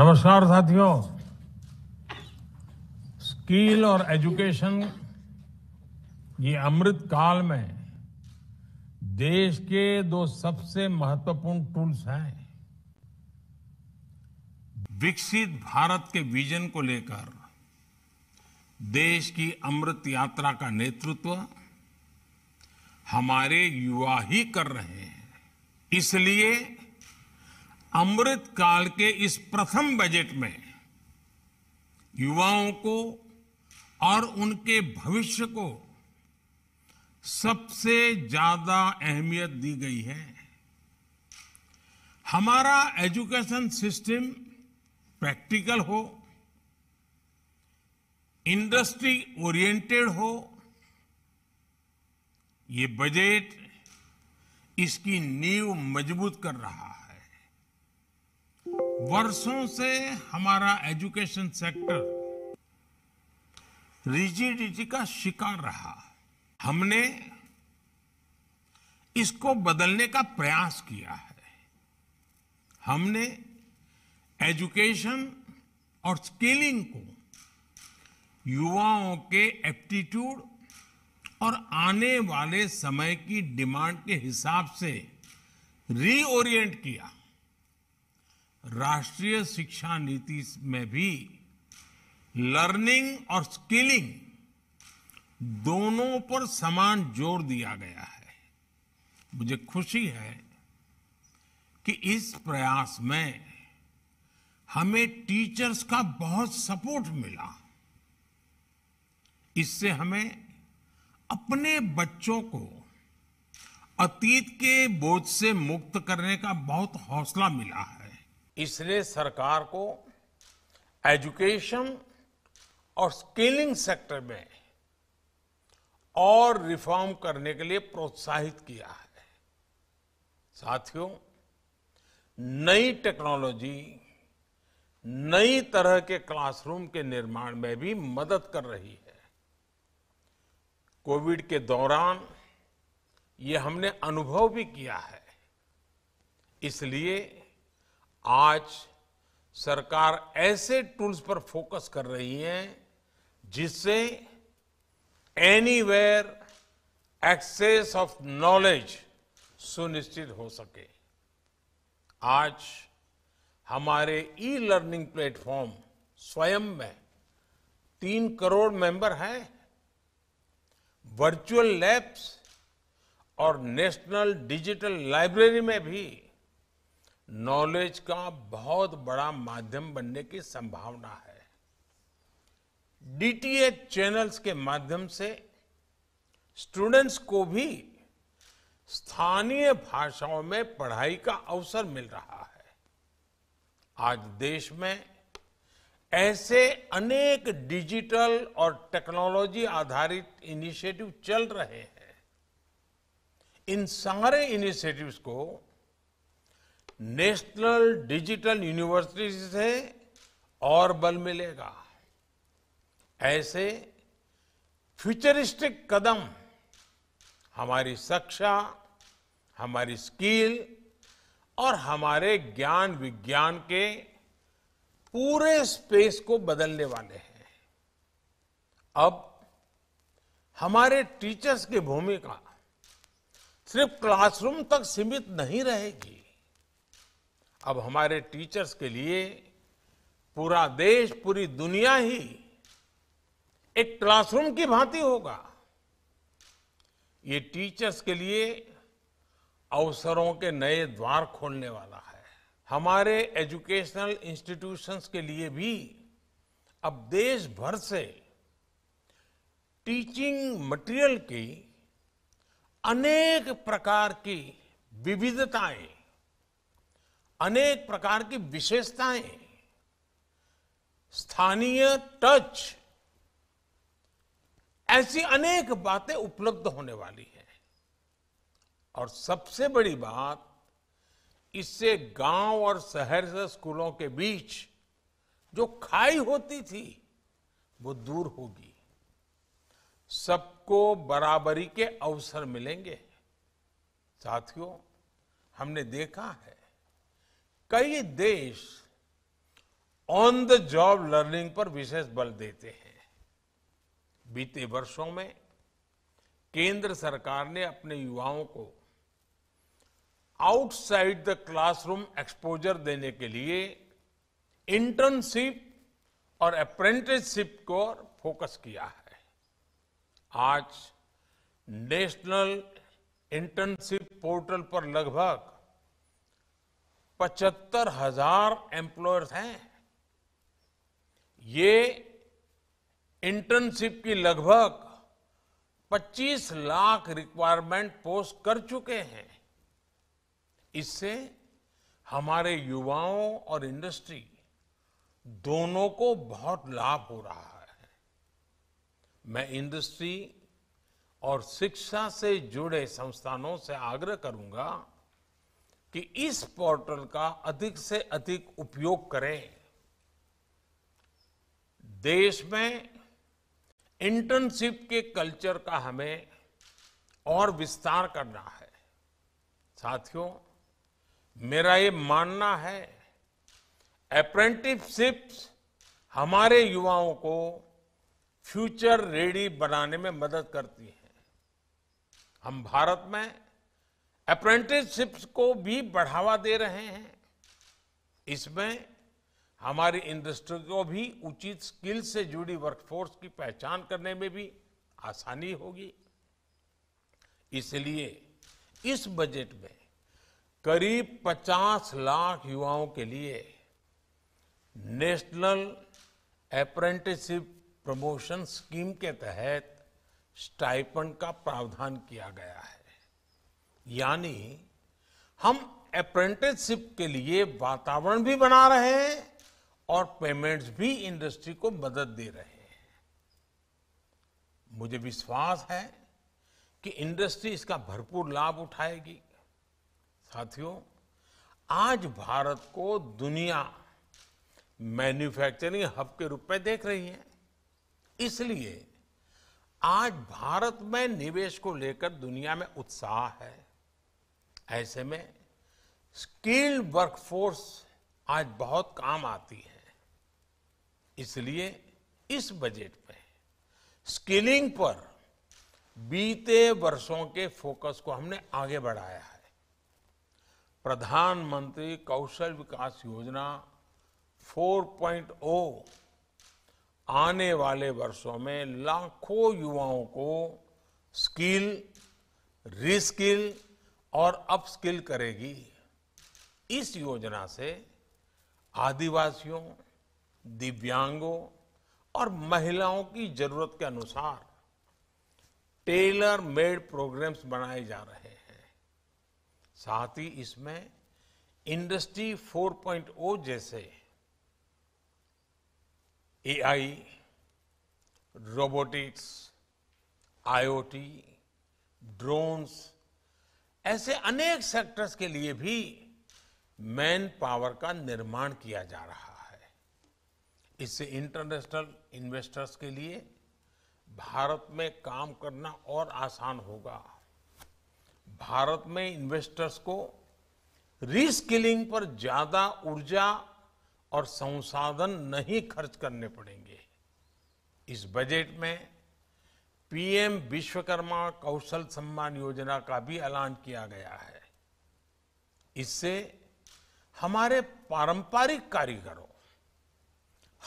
नमस्कार साथियों स्किल और एजुकेशन ये अमृत काल में देश के दो सबसे महत्वपूर्ण टूल्स हैं विकसित भारत के विजन को लेकर देश की अमृत यात्रा का नेतृत्व हमारे युवा ही कर रहे हैं इसलिए अमृत काल के इस प्रथम बजट में युवाओं को और उनके भविष्य को सबसे ज्यादा अहमियत दी गई है हमारा एजुकेशन सिस्टम प्रैक्टिकल हो इंडस्ट्री ओरिएंटेड हो ये बजट इसकी नींव मजबूत कर रहा है वर्षों से हमारा एजुकेशन सेक्टर रिजिडिटी का शिकार रहा हमने इसको बदलने का प्रयास किया है हमने एजुकेशन और स्किलिंग को युवाओं के एप्टीट्यूड और आने वाले समय की डिमांड के हिसाब से रीओरिएंट किया राष्ट्रीय शिक्षा नीति में भी लर्निंग और स्किलिंग दोनों पर समान जोर दिया गया है मुझे खुशी है कि इस प्रयास में हमें टीचर्स का बहुत सपोर्ट मिला इससे हमें अपने बच्चों को अतीत के बोझ से मुक्त करने का बहुत हौसला मिला है इसलिए सरकार को एजुकेशन और स्किलिंग सेक्टर में और रिफॉर्म करने के लिए प्रोत्साहित किया है साथियों नई टेक्नोलॉजी नई तरह के क्लासरूम के निर्माण में भी मदद कर रही है कोविड के दौरान ये हमने अनुभव भी किया है इसलिए आज सरकार ऐसे टूल्स पर फोकस कर रही है जिससे एनीवेयर एक्सेस ऑफ नॉलेज सुनिश्चित हो सके आज हमारे ई लर्निंग प्लेटफॉर्म स्वयं में तीन करोड़ मेंबर हैं वर्चुअल लैब्स और नेशनल डिजिटल लाइब्रेरी में भी नॉलेज का बहुत बड़ा माध्यम बनने की संभावना है डीटीएच चैनल्स के माध्यम से स्टूडेंट्स को भी स्थानीय भाषाओं में पढ़ाई का अवसर मिल रहा है आज देश में ऐसे अनेक डिजिटल और टेक्नोलॉजी आधारित इनिशिएटिव चल रहे हैं इन सारे इनिशिएटिव्स को नेशनल डिजिटल यूनिवर्सिटी से और बल मिलेगा ऐसे फ्यूचरिस्टिक कदम हमारी शिक्षा हमारी स्किल और हमारे ज्ञान विज्ञान के पूरे स्पेस को बदलने वाले हैं अब हमारे टीचर्स की भूमिका सिर्फ क्लासरूम तक सीमित नहीं रहेगी अब हमारे टीचर्स के लिए पूरा देश पूरी दुनिया ही एक क्लासरूम की भांति होगा ये टीचर्स के लिए अवसरों के नए द्वार खोलने वाला है हमारे एजुकेशनल इंस्टीट्यूशंस के लिए भी अब देश भर से टीचिंग मटेरियल की अनेक प्रकार की विविधताएं अनेक प्रकार की विशेषताएं स्थानीय टच ऐसी अनेक बातें उपलब्ध होने वाली है और सबसे बड़ी बात इससे गांव और शहर से स्कूलों के बीच जो खाई होती थी वो दूर होगी सबको बराबरी के अवसर मिलेंगे साथियों हमने देखा है कई देश ऑन द जॉब लर्निंग पर विशेष बल देते हैं बीते वर्षों में केंद्र सरकार ने अपने युवाओं को आउटसाइड द क्लासरूम एक्सपोजर देने के लिए इंटर्नशिप और अप्रेंटिसशिप को फोकस किया है आज नेशनल इंटर्नशिप पोर्टल पर लगभग पचहत्तर हजार एम्प्लॉयर्स हैं ये इंटर्नशिप की लगभग 25 लाख रिक्वायरमेंट पोस्ट कर चुके हैं इससे हमारे युवाओं और इंडस्ट्री दोनों को बहुत लाभ हो रहा है मैं इंडस्ट्री और शिक्षा से जुड़े संस्थानों से आग्रह करूंगा कि इस पोर्टल का अधिक से अधिक उपयोग करें देश में इंटर्नशिप के कल्चर का हमें और विस्तार करना है साथियों मेरा ये मानना है अप्रेंटिसशिप हमारे युवाओं को फ्यूचर रेडी बनाने में मदद करती है हम भारत में अप्रेंटिसशिप्स को भी बढ़ावा दे रहे हैं इसमें हमारी इंडस्ट्री को भी उचित स्किल से जुड़ी वर्कफोर्स की पहचान करने में भी आसानी होगी इसलिए इस बजट में करीब 50 लाख युवाओं के लिए नेशनल अप्रेंटिसशिप प्रमोशन स्कीम के तहत स्टाइपन का प्रावधान किया गया है यानी हम अप्रेंटिसशिप के लिए वातावरण भी बना रहे हैं और पेमेंट्स भी इंडस्ट्री को मदद दे रहे हैं मुझे विश्वास है कि इंडस्ट्री इसका भरपूर लाभ उठाएगी साथियों आज भारत को दुनिया मैन्युफैक्चरिंग हब के रूप में देख रही है इसलिए आज भारत में निवेश को लेकर दुनिया में उत्साह है ऐसे में स्किल्ड वर्कफोर्स आज बहुत काम आती है इसलिए इस बजट में स्किलिंग पर बीते वर्षों के फोकस को हमने आगे बढ़ाया है प्रधानमंत्री कौशल विकास योजना 4.0 आने वाले वर्षों में लाखों युवाओं को स्किल रिस्किल और अपस्किल करेगी इस योजना से आदिवासियों दिव्यांगों और महिलाओं की जरूरत के अनुसार टेलर मेड प्रोग्राम्स बनाए जा रहे हैं साथ ही इसमें इंडस्ट्री 4.0 जैसे एआई, रोबोटिक्स आईओटी ड्रोन्स ऐसे अनेक सेक्टर्स के लिए भी मैन पावर का निर्माण किया जा रहा है इससे इंटरनेशनल इन्वेस्टर्स के लिए भारत में काम करना और आसान होगा भारत में इन्वेस्टर्स को रीस्किलिंग पर ज्यादा ऊर्जा और संसाधन नहीं खर्च करने पड़ेंगे इस बजट में पीएम विश्वकर्मा कौशल सम्मान योजना का भी ऐलान किया गया है इससे हमारे पारंपरिक कारीगरों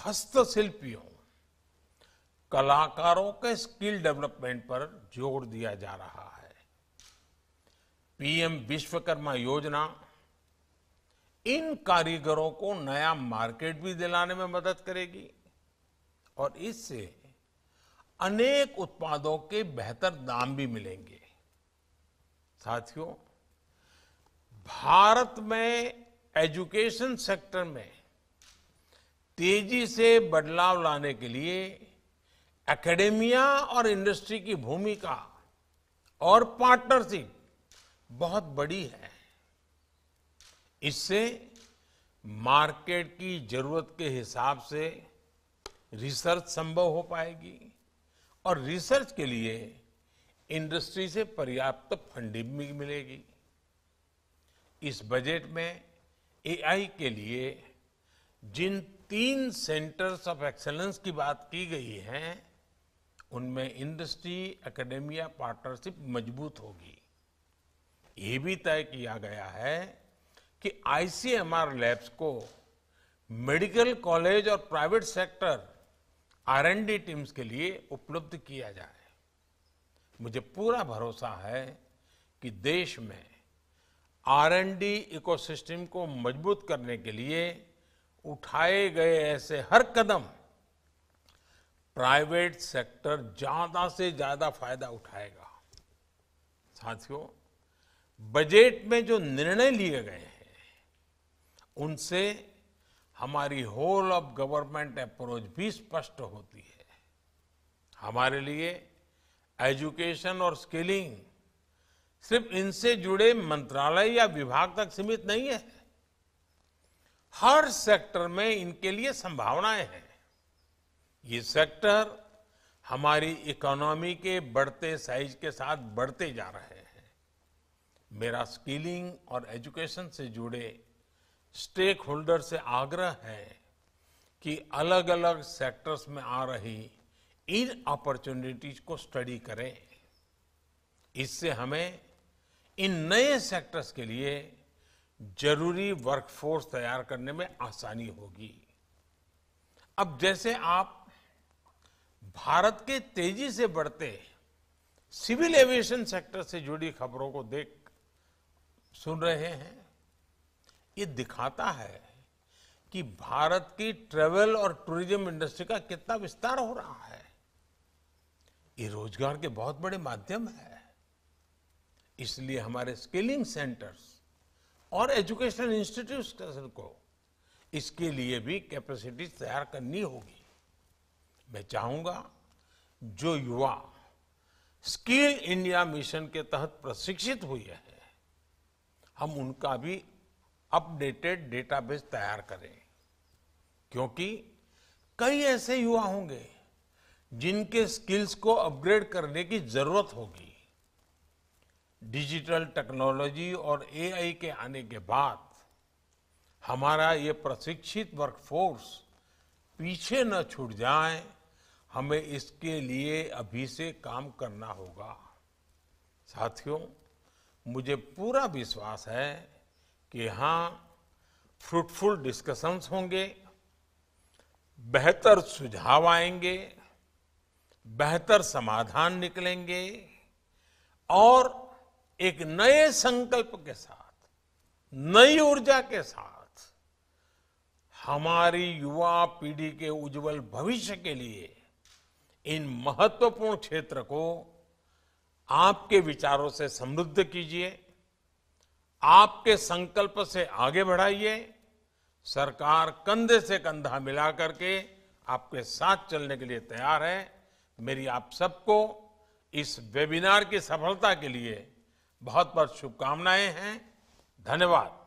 हस्तशिल्पियों कलाकारों के स्किल डेवलपमेंट पर जोर दिया जा रहा है पीएम विश्वकर्मा योजना इन कारीगरों को नया मार्केट भी दिलाने में मदद करेगी और इससे अनेक उत्पादों के बेहतर दाम भी मिलेंगे साथियों भारत में एजुकेशन सेक्टर में तेजी से बदलाव लाने के लिए एकेडेमिया और इंडस्ट्री की भूमिका और पार्टनरशिप बहुत बड़ी है इससे मार्केट की जरूरत के हिसाब से रिसर्च संभव हो पाएगी और रिसर्च के लिए इंडस्ट्री से पर्याप्त फंडिंग भी मिलेगी इस बजट में एआई के लिए जिन तीन सेंटर्स ऑफ एक्सेलेंस की बात की गई है उनमें इंडस्ट्री एकेडमिया पार्टनरशिप मजबूत होगी ये भी तय किया गया है कि आईसीएमआर लैब्स को मेडिकल कॉलेज और private sector R and D teams के लिए उपलब्ध किया जाए मुझे पूरा भरोसा है कि देश में आर एन डी इकोसिस्टम को मजबूत करने के लिए उठाए गए ऐसे हर कदम प्राइवेट सेक्टर ज्यादा से ज्यादा फायदा उठाएगा साथियों बजट में जो निर्णय लिए गए हैं उनसे हमारी होल ऑफ गवर्नमेंट अप्रोच भी स्पष्ट होती है हमारे लिए एजुकेशन और स्किलिंग सिर्फ इनसे जुड़े मंत्रालय या विभाग तक सीमित नहीं है हर सेक्टर में इनके लिए संभावनाएं हैं ये सेक्टर हमारी इकोनॉमी के बढ़ते साइज के साथ बढ़ते जा रहे हैं मेरा स्किलिंग और एजुकेशन से जुड़े स्टेक होल्डर से आग्रह है कि अलग अलग सेक्टर्स में आ रही इन अपॉर्चुनिटीज को स्टडी करें इससे हमें इन नए सेक्टर्स के लिए जरूरी वर्कफोर्स तैयार करने में आसानी होगी अब जैसे आप भारत के तेजी से बढ़ते सिविल एविएशन सेक्टर से जुड़ी खबरों को देख सुन रहे हैं ये दिखाता है कि भारत की ट्रेवल और टूरिज्म इंडस्ट्री का कितना विस्तार हो रहा है ये रोजगार के बहुत बड़े माध्यम है इसलिए हमारे स्किलिंग सेंटर्स और एजुकेशनल इंस्टीट्यूशन को इसके लिए भी कैपेसिटी तैयार करनी होगी मैं चाहूंगा जो युवा स्किल इंडिया मिशन के तहत प्रशिक्षित हुए हैं हम उनका भी अपडेटेड डेटाबेस तैयार करें क्योंकि कई ऐसे युवा होंगे जिनके स्किल्स को अपग्रेड करने की जरूरत होगी डिजिटल टेक्नोलॉजी और एआई के आने के बाद हमारा ये प्रशिक्षित वर्कफोर्स पीछे न छूट जाए हमें इसके लिए अभी से काम करना होगा साथियों मुझे पूरा विश्वास है कि यहां फ्रूटफुल डिस्कशंस होंगे बेहतर सुझाव आएंगे बेहतर समाधान निकलेंगे और एक नए संकल्प के साथ नई ऊर्जा के साथ हमारी युवा पीढ़ी के उज्जवल भविष्य के लिए इन महत्वपूर्ण क्षेत्र को आपके विचारों से समृद्ध कीजिए आपके संकल्प से आगे बढ़ाइए सरकार कंधे से कंधा मिला करके आपके साथ चलने के लिए तैयार है मेरी आप सबको इस वेबिनार की सफलता के लिए बहुत बहुत शुभकामनाएं हैं धन्यवाद